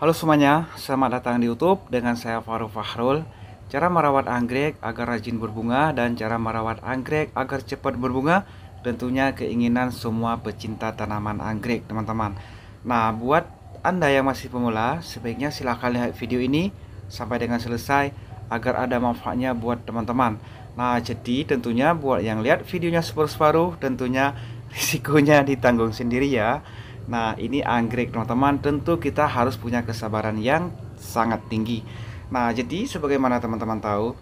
Halo semuanya, selamat datang di YouTube dengan saya Faru Fahrul. Cara merawat anggrek agar rajin berbunga dan cara merawat anggrek agar cepat berbunga tentunya keinginan semua pecinta tanaman anggrek, teman-teman. Nah, buat Anda yang masih pemula, sebaiknya silahkan lihat video ini sampai dengan selesai agar ada manfaatnya buat teman-teman. Nah, jadi tentunya buat yang lihat videonya super separuh tentunya risikonya ditanggung sendiri ya. Nah, ini anggrek, teman-teman. Tentu kita harus punya kesabaran yang sangat tinggi. Nah, jadi sebagaimana teman-teman tahu,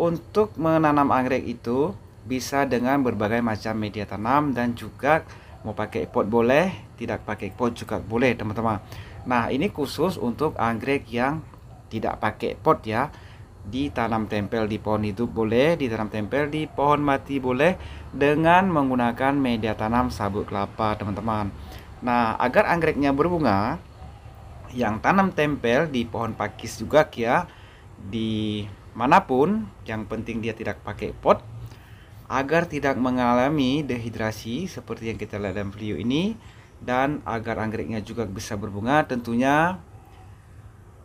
untuk menanam anggrek itu bisa dengan berbagai macam media tanam dan juga mau pakai pot boleh, tidak pakai pot juga boleh, teman-teman. Nah, ini khusus untuk anggrek yang tidak pakai pot ya ditanam tempel di pohon hidup boleh, ditanam tempel di pohon mati boleh dengan menggunakan media tanam sabut kelapa, teman-teman. Nah, agar anggreknya berbunga, yang tanam tempel di pohon pakis juga ya, di manapun, yang penting dia tidak pakai pot, agar tidak mengalami dehidrasi seperti yang kita lihat dalam video ini, dan agar anggreknya juga bisa berbunga, tentunya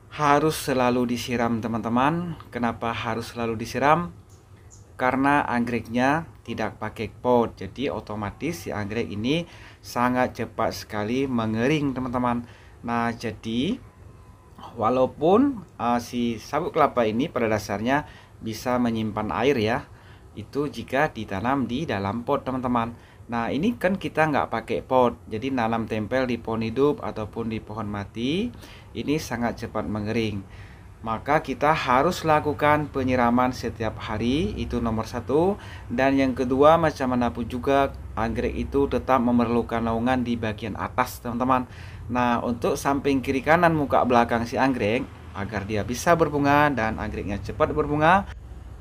harus selalu disiram teman-teman. Kenapa harus selalu disiram? karena anggreknya tidak pakai pot jadi otomatis si anggrek ini sangat cepat sekali mengering teman-teman nah jadi walaupun uh, si sabuk kelapa ini pada dasarnya bisa menyimpan air ya itu jika ditanam di dalam pot teman-teman nah ini kan kita nggak pakai pot jadi nanam tempel di pohon hidup ataupun di pohon mati ini sangat cepat mengering maka kita harus lakukan penyiraman setiap hari itu nomor satu dan yang kedua macam manapun juga anggrek itu tetap memerlukan naungan di bagian atas teman-teman nah untuk samping kiri kanan muka belakang si anggrek agar dia bisa berbunga dan anggreknya cepat berbunga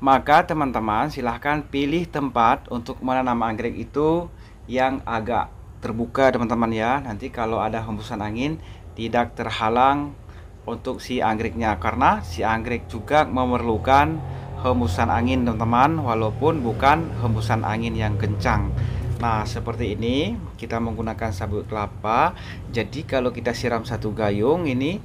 maka teman-teman silahkan pilih tempat untuk menanam anggrek itu yang agak terbuka teman-teman ya nanti kalau ada hembusan angin tidak terhalang untuk si anggreknya karena si anggrek juga memerlukan hembusan angin teman-teman walaupun bukan hembusan angin yang kencang Nah seperti ini kita menggunakan sabut kelapa Jadi kalau kita siram satu gayung ini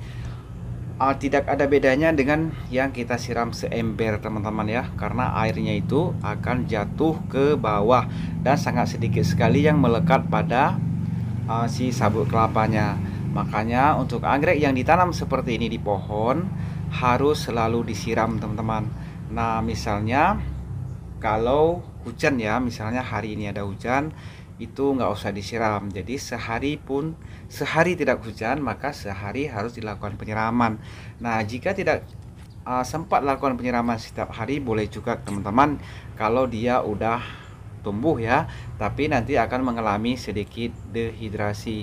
uh, Tidak ada bedanya dengan yang kita siram seember teman-teman ya Karena airnya itu akan jatuh ke bawah Dan sangat sedikit sekali yang melekat pada uh, si sabut kelapanya Makanya untuk anggrek yang ditanam seperti ini di pohon harus selalu disiram teman-teman. Nah misalnya kalau hujan ya misalnya hari ini ada hujan itu nggak usah disiram jadi sehari pun sehari tidak hujan maka sehari harus dilakukan penyiraman nah jika tidak uh, sempat lakukan penyiraman setiap hari boleh juga teman-teman kalau dia udah tumbuh ya tapi nanti akan mengalami sedikit dehidrasi